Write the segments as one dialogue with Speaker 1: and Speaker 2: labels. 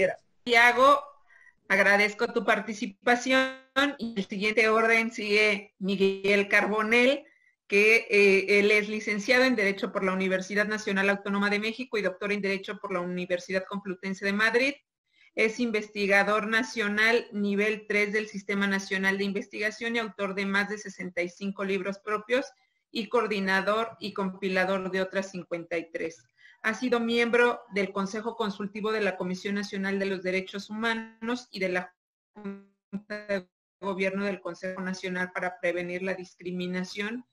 Speaker 1: Diego, Tiago, agradezco tu participación. Y el siguiente orden sigue Miguel Carbonel, que eh, él es licenciado en Derecho por la Universidad Nacional Autónoma de México y doctor en Derecho por la Universidad Complutense de Madrid. Es investigador nacional nivel 3 del Sistema Nacional de Investigación y autor de más de 65 libros propios y coordinador y compilador de otras 53 ha sido miembro del Consejo Consultivo de la Comisión Nacional de los Derechos Humanos y de la Junta de Gobierno del Consejo Nacional para Prevenir la Discriminación,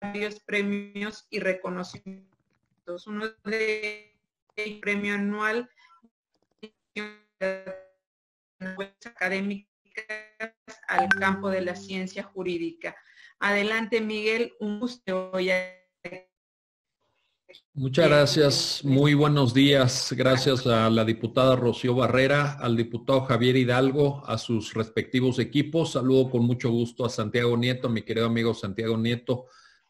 Speaker 1: varios premios y reconocimientos. Uno de el premio anual académicas al campo de la ciencia jurídica. Adelante, Miguel, un gusto Muchas gracias, muy buenos días. Gracias a la diputada Rocío Barrera, al diputado Javier Hidalgo, a sus respectivos equipos. Saludo con mucho gusto a Santiago Nieto, a mi querido amigo Santiago Nieto,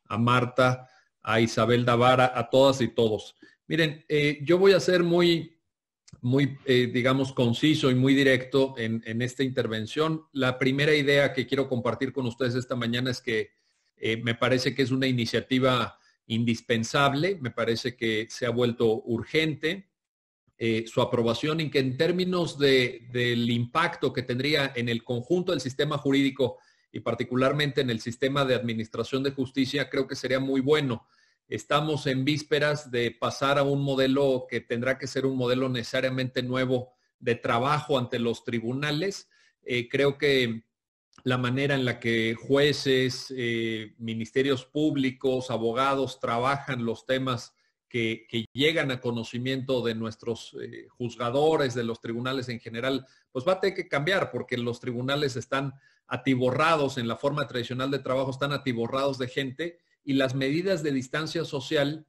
Speaker 1: a Marta, a Isabel Davara, a todas y todos. Miren, eh, yo voy a ser muy, muy, eh, digamos, conciso y muy directo en, esta intervención. La primera idea que quiero compartir con ustedes esta mañana es que eh, me parece que es una iniciativa indispensable, me parece que se ha vuelto urgente. Eh, su aprobación y que en términos del impacto que tendría en el conjunto del sistema jurídico y particularmente en el sistema de administración de justicia, creo que sería muy bueno. Estamos en vísperas de pasar a un modelo que tendrá que ser un modelo necesariamente nuevo de trabajo ante los tribunales. Eh, creo que la manera en la que jueces, eh, ministerios públicos, abogados trabajan los temas que, llegan a conocimiento de nuestros eh, juzgadores, de los tribunales en general, pues va a tener que cambiar porque los tribunales están atiborrados en la forma tradicional de trabajo, están atiborrados de gente y las medidas de distancia social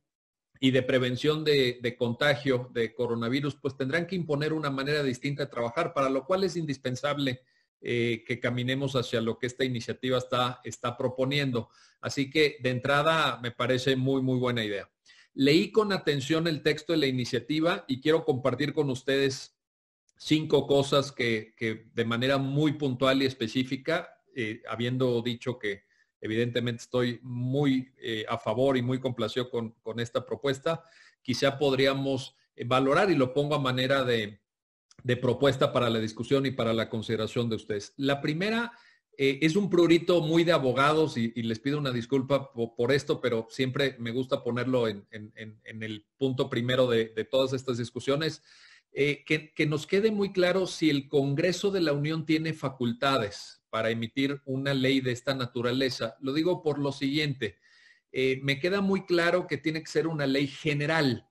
Speaker 1: y de prevención de, contagio de coronavirus, pues tendrán que imponer una manera distinta de trabajar, para lo cual es indispensable eh, que caminemos hacia lo que esta iniciativa está, está proponiendo. Así que de entrada me parece muy, muy buena idea. Leí con atención el texto de la iniciativa y quiero compartir con ustedes cinco cosas que, de manera muy puntual y específica, eh, habiendo dicho que evidentemente estoy muy eh, a favor y muy complacido con esta propuesta, quizá podríamos valorar y lo pongo a manera de, de propuesta para la discusión y para la consideración de ustedes. La primera eh, es un prurito muy de abogados y, les pido una disculpa por, esto, pero siempre me gusta ponerlo en, el punto primero de, todas estas discusiones. Eh, que, nos quede muy claro si el Congreso de la Unión tiene facultades para emitir una ley de esta naturaleza. Lo digo por lo siguiente. Eh, me queda muy claro que tiene que ser una ley general,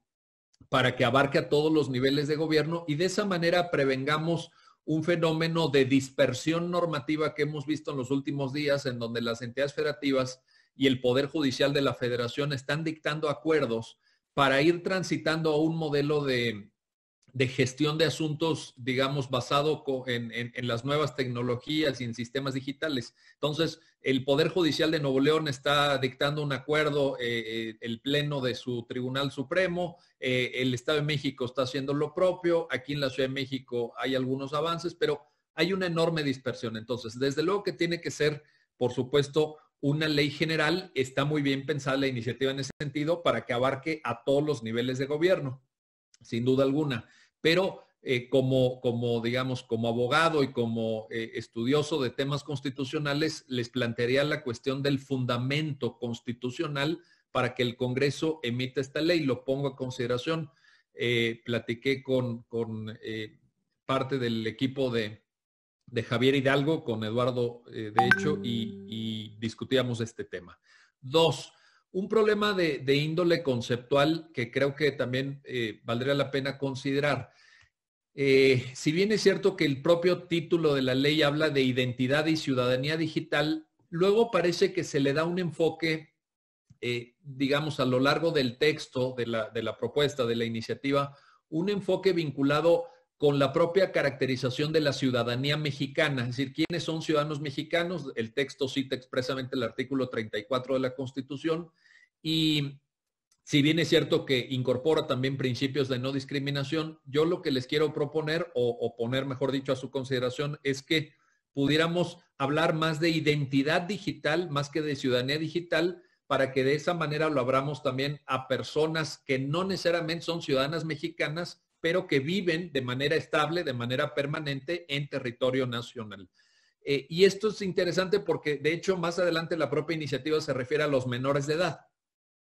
Speaker 1: para que abarque a todos los niveles de gobierno y de esa manera prevengamos un fenómeno de dispersión normativa que hemos visto en los últimos días, en donde las entidades federativas y el Poder Judicial de la Federación están dictando acuerdos para ir transitando a un modelo de, de gestión de asuntos, digamos, basado en, las nuevas tecnologías y en sistemas digitales. Entonces, el Poder Judicial de Nuevo León está dictando un acuerdo, eh, el Pleno de su Tribunal Supremo, eh, el Estado de México está haciendo lo propio, aquí en la Ciudad de México hay algunos avances, pero hay una enorme dispersión. Entonces, desde luego que tiene que ser, por supuesto, una ley general, está muy bien pensada la iniciativa en ese sentido para que abarque a todos los niveles de gobierno, sin duda alguna pero eh, como, digamos, como abogado y como eh, estudioso de temas constitucionales, les plantearía la cuestión del fundamento constitucional para que el Congreso emita esta ley. Lo pongo a consideración. Eh, platiqué con, parte del equipo de, Javier Hidalgo, con Eduardo, de hecho, y, y discutíamos este tema. Dos, un problema de, índole conceptual que creo que también eh, valdría la pena considerar. Eh, si bien es cierto que el propio título de la ley habla de identidad y ciudadanía digital, luego parece que se le da un enfoque, eh, digamos, a lo largo del texto de la, de la propuesta, de la iniciativa, un enfoque vinculado con la propia caracterización de la ciudadanía mexicana, es decir, quiénes son ciudadanos mexicanos. El texto cita expresamente el artículo 34 de la Constitución y si bien es cierto que incorpora también principios de no discriminación, yo lo que les quiero proponer o, poner, mejor dicho, a su consideración es que pudiéramos hablar más de identidad digital, más que de ciudadanía digital, para que de esa manera lo abramos también a personas que no necesariamente son ciudadanas mexicanas, pero que viven de manera estable, de manera permanente en territorio nacional. Eh, y esto es interesante porque, de hecho, más adelante la propia iniciativa se refiere a los menores de edad,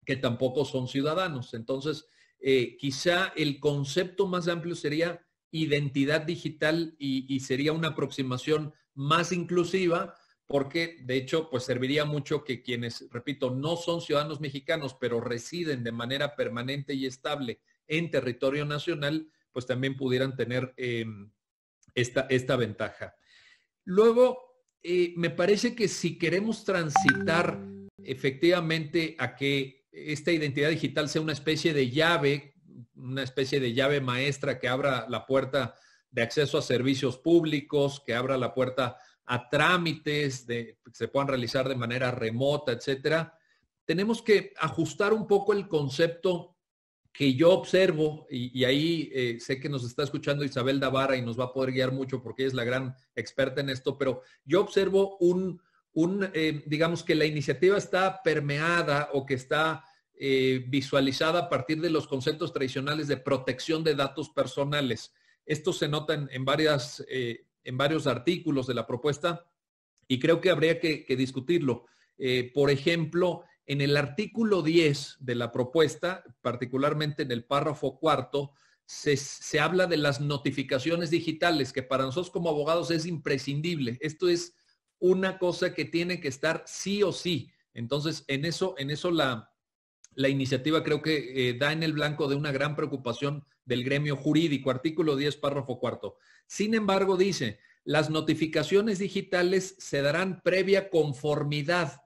Speaker 1: que tampoco son ciudadanos. Entonces, eh, quizá el concepto más amplio sería identidad digital y, sería una aproximación más inclusiva porque de hecho pues serviría mucho que quienes, repito, no son ciudadanos mexicanos pero residen de manera permanente y estable en territorio nacional, pues también pudieran tener em, esta, esta, ventaja. Luego, eh, me parece que si queremos transitar efectivamente a que esta identidad digital sea una especie de llave, una especie de llave maestra que abra la puerta de acceso a servicios públicos, que abra la puerta a trámites que se puedan realizar de manera remota, etcétera, tenemos que ajustar un poco el concepto que yo observo, y, ahí eh, sé que nos está escuchando Isabel Davara y nos va a poder guiar mucho porque ella es la gran experta en esto, pero yo observo un, un eh, digamos que la iniciativa está permeada o que está eh, visualizada a partir de los conceptos tradicionales de protección de datos personales. Esto se nota en, varias, en varios artículos de la propuesta y creo que habría que discutirlo. por ejemplo, en el artículo 10 de la propuesta, particularmente en el párrafo cuarto, se, habla de las notificaciones digitales, que para nosotros como abogados es imprescindible. Esto es una cosa que tiene que estar sí o sí. Entonces, en eso, en eso la, iniciativa creo que eh, da en el blanco de una gran preocupación del gremio jurídico, artículo 10, párrafo cuarto. Sin embargo, dice, las notificaciones digitales se darán previa conformidad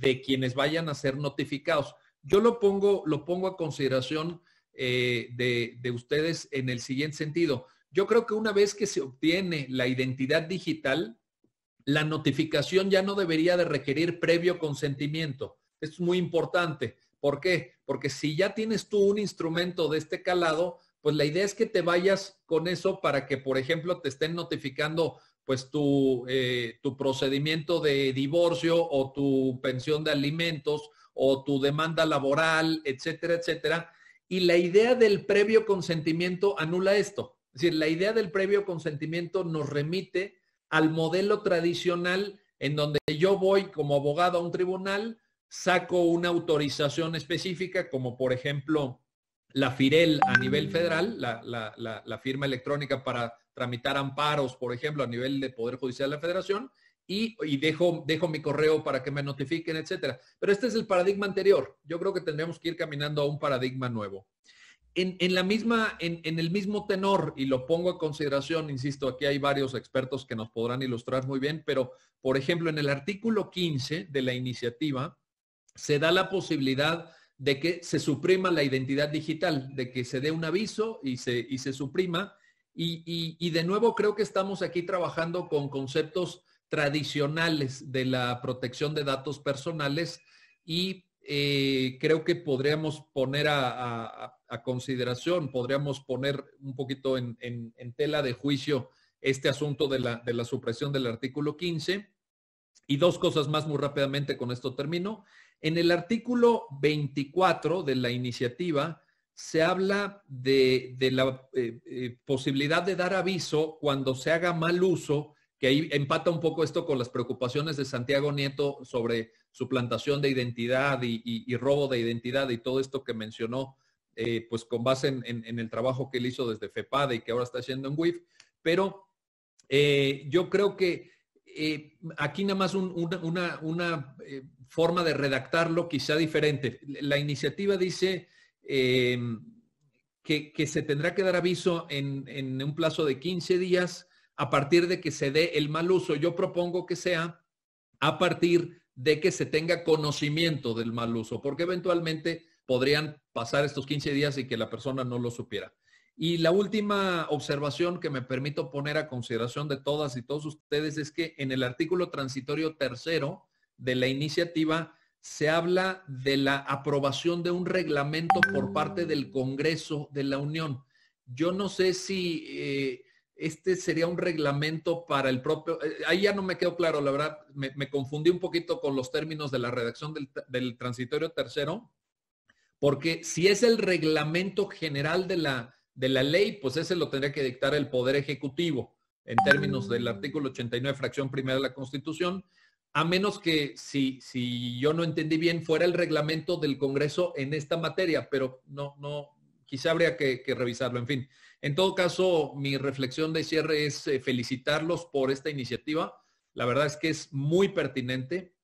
Speaker 1: de quienes vayan a ser notificados. Yo lo pongo, lo pongo a consideración eh, de, de ustedes en el siguiente sentido. Yo creo que una vez que se obtiene la identidad digital, la notificación ya no debería de requerir previo consentimiento. es muy importante. ¿Por qué? Porque si ya tienes tú un instrumento de este calado, pues la idea es que te vayas con eso para que, por ejemplo, te estén notificando pues eh, tu, procedimiento de divorcio o tu pensión de alimentos o tu demanda laboral, etcétera, etcétera. Y la idea del previo consentimiento anula esto. Es decir, la idea del previo consentimiento nos remite al modelo tradicional en donde yo voy como abogado a un tribunal, saco una autorización específica, como por ejemplo la FIREL a nivel federal, la, firma electrónica para tramitar amparos, por ejemplo, a nivel de Poder Judicial de la Federación, y, dejo, dejo, mi correo para que me notifiquen, etcétera. Pero este es el paradigma anterior. Yo creo que tendríamos que ir caminando a un paradigma nuevo. En, la misma, en, en el mismo tenor, y lo pongo a consideración, insisto, aquí hay varios expertos que nos podrán ilustrar muy bien, pero, por ejemplo, en el artículo 15 de la iniciativa, se da la posibilidad de que se suprima la identidad digital, de que se dé un aviso y se, y se suprima. Y, de nuevo creo que estamos aquí trabajando con conceptos tradicionales de la protección de datos personales y eh, creo que podríamos poner a, consideración, podríamos poner un poquito en, tela de juicio este asunto de la, de la, supresión del artículo 15. Y dos cosas más muy rápidamente, con esto termino. En el artículo 24 de la iniciativa se habla de, la eh, eh, posibilidad de dar aviso cuando se haga mal uso, que ahí empata un poco esto con las preocupaciones de Santiago Nieto sobre suplantación de identidad y, robo de identidad y todo esto que mencionó, eh, pues con base en, el trabajo que él hizo desde FEPADE y que ahora está haciendo en WIF. Pero yo creo que aquí nada más una, forma de redactarlo quizá diferente. La iniciativa dice eh, que, se tendrá que dar aviso en, en, un plazo de 15 días a partir de que se dé el mal uso. Yo propongo que sea a partir de que se tenga conocimiento del mal uso, porque eventualmente podrían pasar estos 15 días y que la persona no lo supiera. Y la última observación que me permito poner a consideración de todas y todos ustedes es que en el artículo transitorio tercero de la iniciativa se habla de la aprobación de un reglamento por parte del Congreso de la Unión. Yo no sé si eh, este sería un reglamento para el propio, eh, ahí ya no me quedó claro, la verdad, me, confundí un poquito con los términos de la redacción del, transitorio tercero, porque si es el reglamento general de la, de la ley, pues ese lo tendría que dictar el Poder Ejecutivo en términos del mm. artículo 89, fracción primera de la Constitución, a menos que, si, si yo no entendí bien, fuera el reglamento del Congreso en esta materia, pero no, no, quizá habría que, revisarlo. En fin, en todo caso, mi reflexión de cierre es eh, felicitarlos por esta iniciativa. La verdad es que es muy pertinente.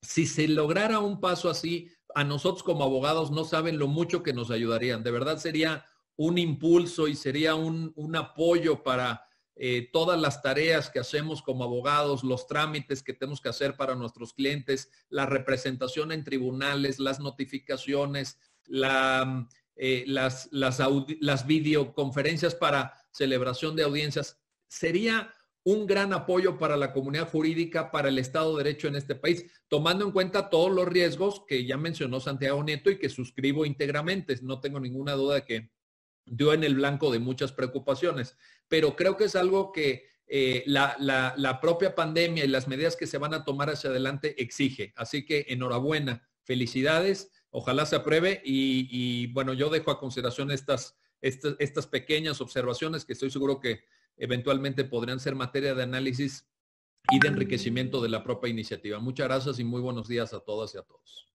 Speaker 1: Si se lograra un paso así, a nosotros como abogados no saben lo mucho que nos ayudarían. De verdad sería un impulso y sería un apoyo para eh, todas las tareas que hacemos como abogados, los trámites que tenemos que hacer para nuestros clientes, la representación en tribunales, las notificaciones, mm, eh, las, las videoconferencias para celebración de audiencias, sería un gran apoyo para la comunidad jurídica, para el Estado de Derecho en este país, tomando en cuenta todos los riesgos que ya mencionó Santiago Nieto y que suscribo íntegramente. No tengo ninguna duda de que dio en el blanco de muchas preocupaciones, pero creo que es algo que eh, la, propia pandemia y las medidas que se van a tomar hacia adelante exige. Así que enhorabuena, felicidades, ojalá se apruebe y, bueno, yo dejo a consideración estas, estas, estas, pequeñas observaciones que estoy seguro que eventualmente podrían ser materia de análisis y de enriquecimiento de la propia iniciativa. Muchas gracias y muy buenos días a todas y a todos.